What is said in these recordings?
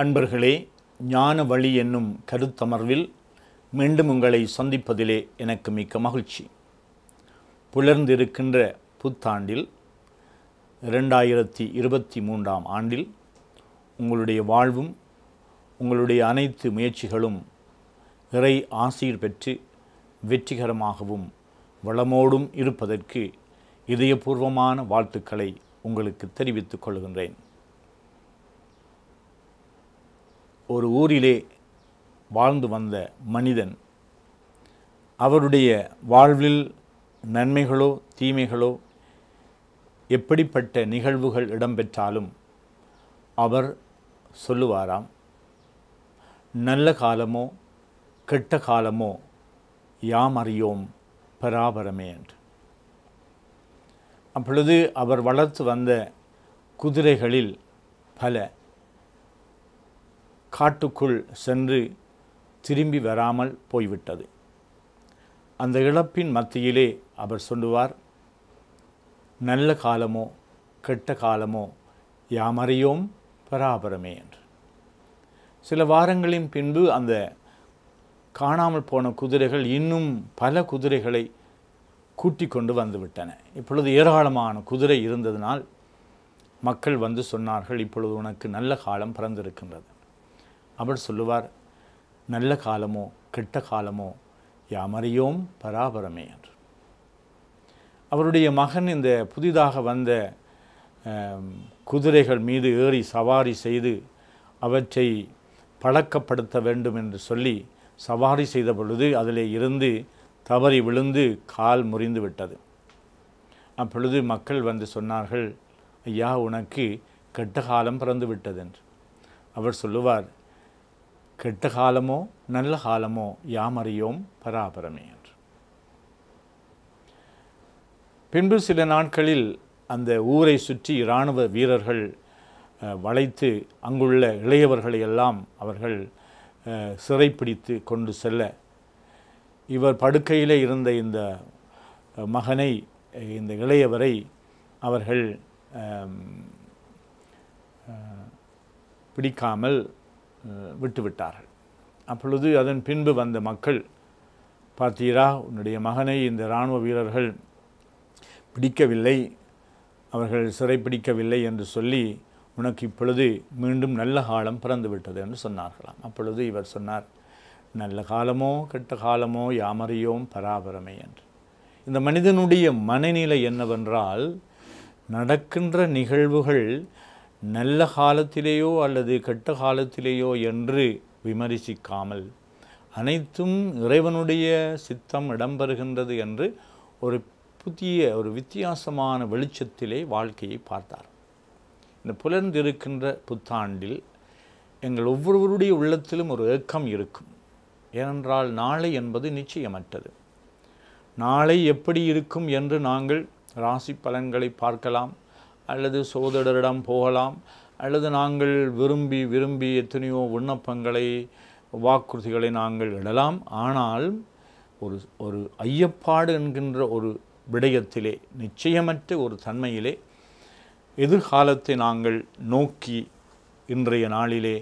அன்பர்களே ஞான வழி என்னும் கருத்தமர்வில் மீண்டும் உங்களை சந்திப்பதிலே எனக்கு மிக்க மகிழ்ச்சி புலர்ந்திருக்கின்ற புத்தாண்டில் இரண்டாயிரத்தி இருபத்தி மூன்றாம் ஆண்டில் உங்களுடைய வாழ்வும் உங்களுடைய அனைத்து முயற்சிகளும் இறை ஆசீர் பெற்று வெற்றிகரமாகவும் வளமோடும் இருப்பதற்கு இதயபூர்வமான வாழ்த்துக்களை உங்களுக்கு தெரிவித்துக் கொள்கின்றேன் ஒரு ஊரிலே வாழ்ந்து வந்த மனிதன் அவருடைய வாழ்வில் நன்மைகளோ தீமைகளோ எப்படிப்பட்ட நிகழ்வுகள் இடம்பெற்றாலும் அவர் சொல்லுவாராம் நல்ல காலமோ கெட்ட காலமோ யாம் அறியோம் பராபரமே என்று அப்பொழுது அவர் வளர்த்து வந்த குதிரைகளில் பல காட்டுக்குள் சென்று திரும்பி வராமல் போய்விட்டது அந்த இழப்பின் மத்தியிலே அவர் சொல்லுவார் நல்ல காலமோ கெட்ட காலமோ யாமறியோம் பராபரமே என்று சில வாரங்களின் பின்பு அந்த காணாமல் போன குதிரைகள் இன்னும் பல குதிரைகளை கூட்டி கொண்டு வந்துவிட்டன இப்பொழுது ஏராளமான குதிரை இருந்ததினால் மக்கள் வந்து சொன்னார்கள் இப்பொழுது உனக்கு நல்ல காலம் பிறந்திருக்கின்றது அவர் சொல்லுவார் நல்ல காலமோ கெட்ட காலமோ யாமறியோம் பராபரமே என்று அவருடைய மகன் இந்த புதிதாக வந்த குதிரைகள் மீது ஏறி சவாரி செய்து அவற்றை பழக்கப்படுத்த வேண்டும் என்று சொல்லி சவாரி செய்த பொழுது அதிலே இருந்து தவறி விழுந்து கால் முறிந்து விட்டது அப்பொழுது மக்கள் வந்து சொன்னார்கள் ஐயா உனக்கு கெட்ட காலம் பிறந்து விட்டது என்று அவர் சொல்லுவார் கெட்ட காலமோ நல்ல காலமோ யாமறியோம் பராபரமே என்று பின்பு சில நாட்களில் அந்த ஊரை சுற்றி இராணுவ வீரர்கள் வளைத்து அங்குள்ள இளையவர்களை எல்லாம் அவர்கள் சிறைப்பிடித்து கொண்டு செல்ல இவர் படுக்கையில் இருந்த இந்த மகனை இந்த இளையவரை அவர்கள் பிடிக்காமல் விட்டுவிட்டார்கள் அப்பொழுது அதன் பின்பு வந்த மக்கள் பார்த்தீரா உன்னுடைய மகனை இந்த இராணுவ வீரர்கள் பிடிக்கவில்லை அவர்கள் சிறைப்பிடிக்கவில்லை என்று சொல்லி உனக்கு இப்பொழுது மீண்டும் நல்ல காலம் பிறந்துவிட்டது என்று சொன்னார்களாம் அப்பொழுது இவர் சொன்னார் நல்ல காலமோ கெட்ட காலமோ யாமறியோம் பராபரமே என்று இந்த மனிதனுடைய மனநிலை என்னவென்றால் நடக்கின்ற நிகழ்வுகள் நல்ல காலத்திலேயோ அல்லது கெட்ட காலத்திலேயோ என்று விமரிசிக்காமல் அனைத்தும் இறைவனுடைய சித்தம் இடம்பெறுகின்றது என்று ஒரு புதிய ஒரு வித்தியாசமான வெளிச்சத்திலே வாழ்க்கையை பார்த்தார் இந்த புலர்ந்திருக்கின்ற புத்தாண்டில் எங்கள் ஒவ்வொருவருடைய உள்ளத்திலும் ஒரு ஏக்கம் இருக்கும் ஏனென்றால் நாளை என்பது நிச்சயமற்றது நாளை எப்படி இருக்கும் என்று நாங்கள் ராசி பலன்களை பார்க்கலாம் அல்லது சோதரரிடம் போகலாம் அல்லது நாங்கள் விரும்பி விரும்பி எத்தனையோ விண்ணப்பங்களை வாக்குறுதிகளை நாங்கள் இடலாம் ஆனால் ஒரு ஒரு ஐயப்பாடு என்கின்ற ஒரு விடயத்திலே நிச்சயமற்ற ஒரு தன்மையிலே எதிர்காலத்தை நாங்கள் நோக்கி இன்றைய நாளிலே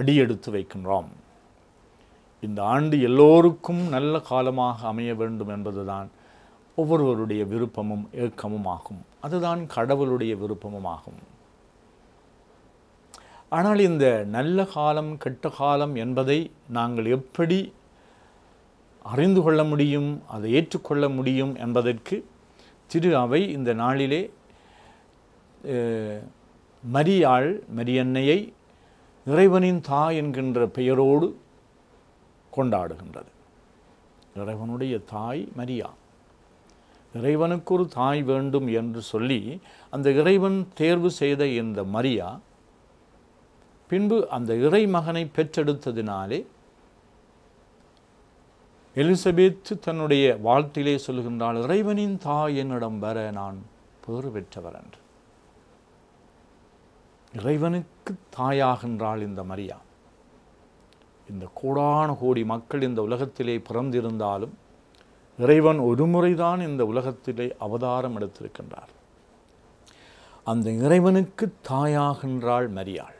அடியெடுத்து வைக்கின்றோம் இந்த ஆண்டு எல்லோருக்கும் நல்ல காலமாக அமைய வேண்டும் என்பதுதான் ஒவ்வொருவருடைய விருப்பமும் ஏக்கமும் ஆகும் அதுதான் கடவுளுடைய விருப்பமும் ஆகும் ஆனால் இந்த நல்ல காலம் கெட்ட காலம் என்பதை நாங்கள் எப்படி அறிந்து கொள்ள முடியும் அதை ஏற்றுக்கொள்ள முடியும் என்பதற்கு திரு அவை இந்த நாளிலே மரியாள் மரியன்னையை இறைவனின் தாய் என்கின்ற பெயரோடு கொண்டாடுகின்றது இறைவனுடைய தாய் மரியா இறைவனுக்கு ஒரு தாய் வேண்டும் என்று சொல்லி அந்த இறைவன் தேர்வு செய்த இந்த மரியா பின்பு அந்த இறை மகனை பெற்றெடுத்ததினாலே எலிசபெத் தன்னுடைய வாழ்த்திலே சொல்கின்றாள் இறைவனின் தாய் என்னிடம் வர நான் பேறு பெற்றவர் என்று இறைவனுக்கு தாயாகின்றாள் இந்த மரியா இந்த கோடான கோடி மக்கள் இந்த உலகத்திலே பிறந்திருந்தாலும் இறைவன் ஒருமுறைதான் இந்த உலகத்திலே அவதாரம் எடுத்திருக்கின்றார் அந்த இறைவனுக்கு தாயாகின்றாள் மரியாள்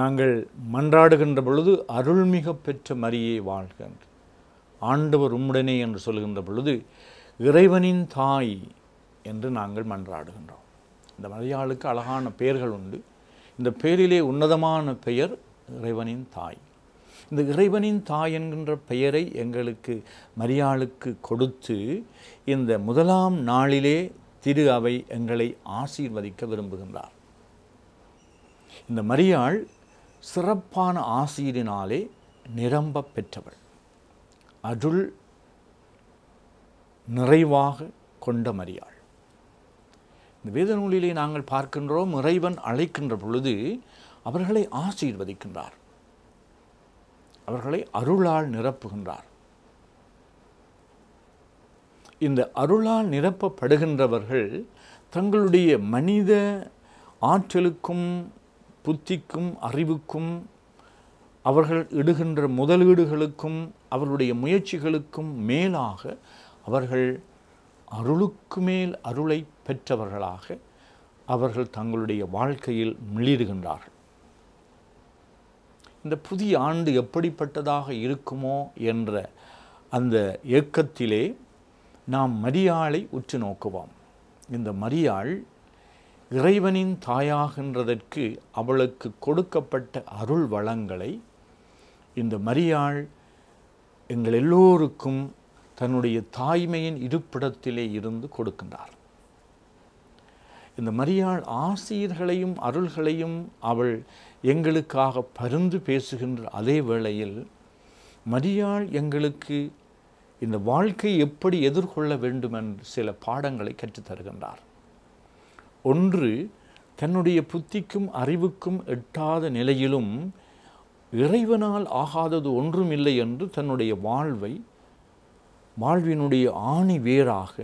நாங்கள் மன்றாடுகின்ற பொழுது அருள்மிக பெற்ற மரியை வாழ்கின்ற ஆண்டவர் உம்முடனே என்று சொல்கின்ற பொழுது இறைவனின் தாய் என்று நாங்கள் மன்றாடுகின்றோம் இந்த மலையாளுக்கு அழகான பெயர்கள் உண்டு இந்த பெயரிலே உன்னதமான பெயர் இறைவனின் தாய் இந்த இறைவனின் தாய் என்கின்ற பெயரை எங்களுக்கு மரியாளுக்கு கொடுத்து இந்த முதலாம் நாளிலே திரு அவை எங்களை ஆசீர்வதிக்க விரும்புகின்றார் இந்த மரியாள் சிறப்பான ஆசீரினாலே நிரம்ப பெற்றவள் அருள் நிறைவாக கொண்ட மரியாள் இந்த வேத நூலிலே நாங்கள் பார்க்கின்றோம் இறைவன் அழைக்கின்ற பொழுது அவர்களை ஆசீர்வதிக்கின்றார் அவர்களை அருளால் நிரப்புகின்றார் இந்த அருளால் நிரப்பப்படுகின்றவர்கள் தங்களுடைய மனித ஆற்றலுக்கும் புத்திக்கும் அறிவுக்கும் அவர்கள் இடுகின்ற முதலீடுகளுக்கும் அவர்களுடைய முயற்சிகளுக்கும் மேலாக அவர்கள் அருளுக்கு மேல் அருளை பெற்றவர்களாக அவர்கள் தங்களுடைய வாழ்க்கையில் மிளிருகின்றார்கள் இந்த புதிய ஆண்டு எப்படிப்பட்டதாக இருக்குமோ என்ற அந்த ஏக்கத்திலே நாம் மரியாளை உற்று நோக்குவோம் இந்த மரியாள் இறைவனின் தாயாகின்றதற்கு அவளுக்கு கொடுக்கப்பட்ட அருள் வளங்களை இந்த மரியாள் எங்கள் எல்லோருக்கும் தன்னுடைய தாய்மையின் இருப்பிடத்திலே இருந்து கொடுக்கின்றார் இந்த மரியாள் ஆசிரியர்களையும் அருள்களையும் அவள் எங்களுக்காக பருந்து பேசுகின்ற அதே வேளையில் மரியாள் எங்களுக்கு இந்த வாழ்க்கை எப்படி எதிர்கொள்ள வேண்டும் என்று சில பாடங்களை கற்றுத்தருகின்றார் ஒன்று தன்னுடைய புத்திக்கும் அறிவுக்கும் எட்டாத நிலையிலும் இறைவனால் ஆகாதது ஒன்றும் இல்லை என்று தன்னுடைய வாழ்வை வாழ்வினுடைய ஆணி வேராக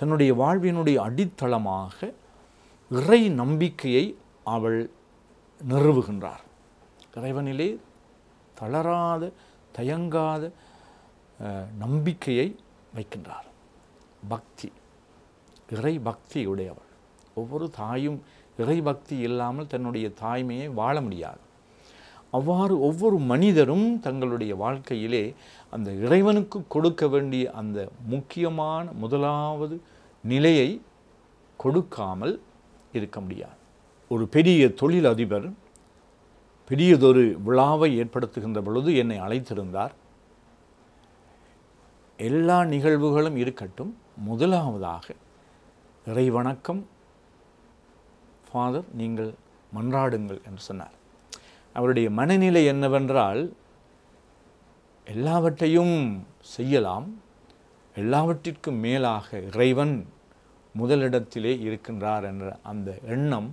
தன்னுடைய வாழ்வினுடைய அடித்தளமாக இறை நம்பிக்கையை அவள் நிறுவுகின்றார் இறைவனிலே தளராத தயங்காத நம்பிக்கையை வைக்கின்றார் பக்தி இறை பக்தி உடையவள் ஒவ்வொரு தாயும் இறை பக்தி இல்லாமல் தன்னுடைய தாய்மையை வாழ முடியாது அவ்வாறு ஒவ்வொரு மனிதரும் தங்களுடைய வாழ்க்கையிலே அந்த இறைவனுக்கு கொடுக்க வேண்டிய அந்த முக்கியமான முதலாவது நிலையை கொடுக்காமல் இருக்க முடியாது ஒரு பெரிய தொழில் அதிபர் பெரியதொரு விழாவை ஏற்படுத்துகின்ற பொழுது என்னை அழைத்திருந்தார் எல்லா நிகழ்வுகளும் இருக்கட்டும் முதலாவதாக இறை வணக்கம் ஃபாதர் நீங்கள் மன்றாடுங்கள் என்று சொன்னார் அவருடைய மனநிலை என்னவென்றால் எல்லாவற்றையும் செய்யலாம் எல்லாவற்றிற்கும் மேலாக இறைவன் முதலிடத்திலே இருக்கின்றார் என்ற அந்த எண்ணம்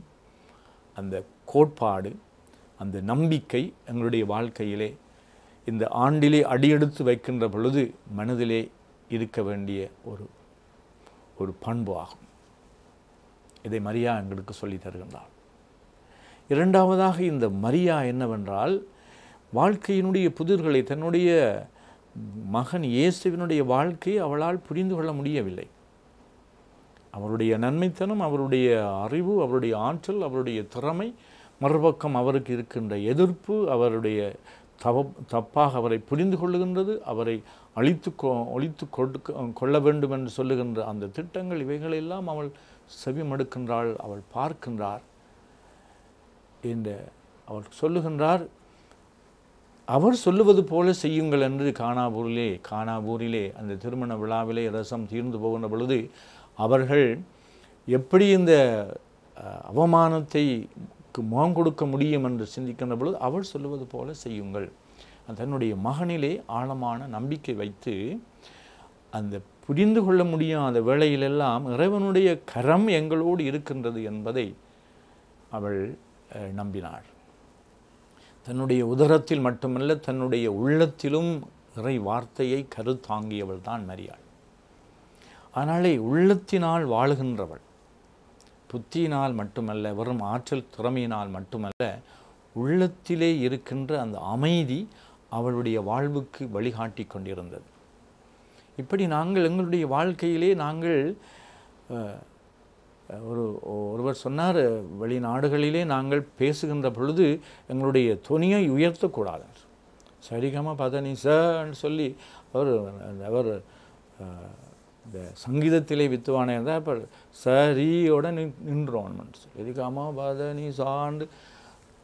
அந்த கோட்பாடு அந்த நம்பிக்கை எங்களுடைய வாழ்க்கையிலே இந்த ஆண்டிலே அடியெடுத்து வைக்கின்ற பொழுது மனதிலே இருக்க வேண்டிய ஒரு ஒரு பண்பு ஆகும் இதை மரியா எங்களுக்கு சொல்லி தருகின்றார் இரண்டாவதாக இந்த மரியா என்னவென்றால் வாழ்க்கையினுடைய புதிர்களை தன்னுடைய மகன் இயேசுவினுடைய வாழ்க்கையை அவளால் புரிந்து கொள்ள முடியவில்லை அவருடைய நன்மைத்தனம் அவருடைய அறிவு அவருடைய ஆற்றல் அவருடைய திறமை மறுபக்கம் அவருக்கு இருக்கின்ற எதிர்ப்பு அவருடைய தவ தப்பாக அவரை புரிந்து கொள்ளுகின்றது அவரை அழித்து ஒழித்து கொடுக்க கொள்ள வேண்டும் என்று சொல்லுகின்ற அந்த திட்டங்கள் இவைகளெல்லாம் அவள் செவிமடுக்கின்றாள் அவள் பார்க்கின்றார் இந்த அவள் சொல்லுகின்றார் அவர் சொல்லுவது போல செய்யுங்கள் என்று காணாபூரிலே காணாபூரிலே அந்த திருமண விழாவிலே ரசம் தீர்ந்து போகின்ற பொழுது அவர்கள் எப்படி இந்த அவமானத்தை முகம் கொடுக்க முடியும் என்று சிந்திக்கின்ற பொழுது அவள் சொல்லுவது போல செய்யுங்கள் தன்னுடைய மகனிலே ஆழமான நம்பிக்கை வைத்து அந்த புரிந்து கொள்ள முடியாத வேளையிலெல்லாம் இறைவனுடைய கரம் எங்களோடு இருக்கின்றது என்பதை அவள் நம்பினாள் தன்னுடைய உதரத்தில் மட்டுமல்ல தன்னுடைய உள்ளத்திலும் இறை வார்த்தையை கருத்தாங்கியவள் தான் மரியாள் ஆனாலே உள்ளத்தினால் வாழுகின்றவள் புத்தியினால் மட்டுமல்ல வெறும் ஆற்றல் திறமையினால் மட்டுமல்ல உள்ளத்திலே இருக்கின்ற அந்த அமைதி அவளுடைய வாழ்வுக்கு வழிகாட்டி கொண்டிருந்தது இப்படி நாங்கள் எங்களுடைய வாழ்க்கையிலே நாங்கள் ஒரு ஒருவர் சொன்னார் வெளிநாடுகளிலே நாங்கள் பேசுகின்ற பொழுது எங்களுடைய துணியை உயர்த்தக்கூடாது சரிகமாக பதனிசன்னு சொல்லி அவர் அவர் இந்த சங்கீதத்திலே வித்துவானே இருந்தால் இப்போ சரியோட நின் நின்றோம் மனசு எதுக்காமா பாத நீ சாண்டு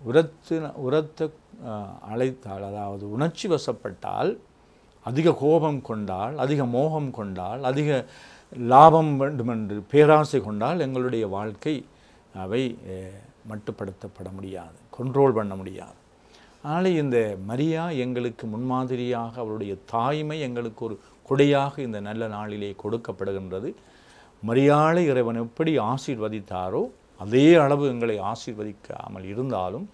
உரத்து உரத்தை அழைத்தால் அதாவது உணர்ச்சி வசப்பட்டால் அதிக கோபம் கொண்டால் அதிக மோகம் கொண்டால் அதிக லாபம் வேண்டுமென்று பேராசை கொண்டால் எங்களுடைய வாழ்க்கை அவை மட்டுப்படுத்தப்பட முடியாது கண்ட்ரோல் பண்ண முடியாது அதனால் இந்த மரியா எங்களுக்கு முன்மாதிரியாக அவளுடைய தாய்மை எங்களுக்கு ஒரு கொடையாக இந்த நல்ல நாளிலே கொடுக்கப்படுகின்றது மரியாதை இறைவன் எப்படி ஆசீர்வதித்தாரோ அதே அளவு எங்களை ஆசீர்வதிக்காமல் இருந்தாலும்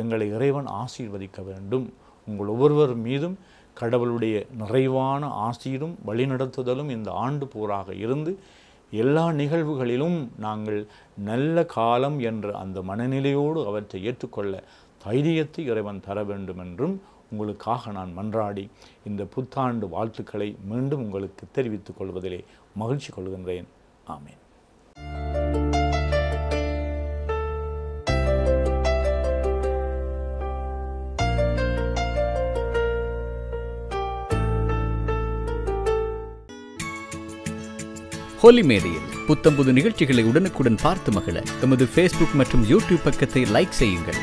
எங்களை இறைவன் ஆசீர்வதிக்க வேண்டும் உங்கள் ஒவ்வொருவர் மீதும் கடவுளுடைய நிறைவான ஆசீரும் வழிநடத்துதலும் இந்த ஆண்டு பூராக இருந்து எல்லா நிகழ்வுகளிலும் நாங்கள் நல்ல காலம் என்ற அந்த மனநிலையோடு அவற்றை ஏற்றுக்கொள்ள தைரியத்தை இறைவன் தர வேண்டும் என்றும் உங்களுக்காக நான் மன்றாடி இந்த புத்தாண்டு வாழ்த்துக்களை மீண்டும் உங்களுக்கு தெரிவித்துக் கொள்வதிலே மகிழ்ச்சி கொள்கின்றேன் ஆமேன் ஹோலி மேடையில் புத்தம்புது நிகழ்ச்சிகளை உடனுக்குடன் பார்த்து மகிழ எமது ஃபேஸ்புக் மற்றும் யூடியூப் பக்கத்தை லைக் செய்யுங்கள்